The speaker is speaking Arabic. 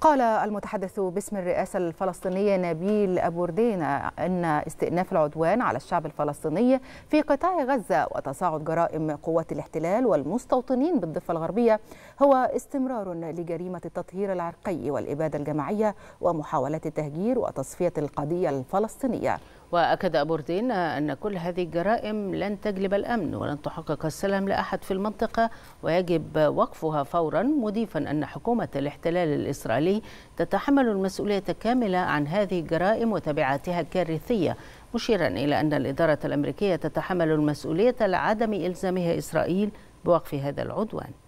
قال المتحدث باسم الرئاسة الفلسطينية نبيل أبوردين أن استئناف العدوان على الشعب الفلسطيني في قطاع غزة وتصاعد جرائم قوات الاحتلال والمستوطنين بالضفة الغربية هو استمرار لجريمة التطهير العرقي والإبادة الجماعية ومحاولات التهجير وتصفية القضية الفلسطينية وأكد بوردين أن كل هذه الجرائم لن تجلب الأمن ولن تحقق السلام لأحد في المنطقة ويجب وقفها فورا مضيفا أن حكومة الاحتلال الإسرائيلي تتحمل المسؤولية الكاملة عن هذه الجرائم وتبعاتها الكارثية مشيرا إلى أن الإدارة الأمريكية تتحمل المسؤولية لعدم إلزامها إسرائيل بوقف هذا العدوان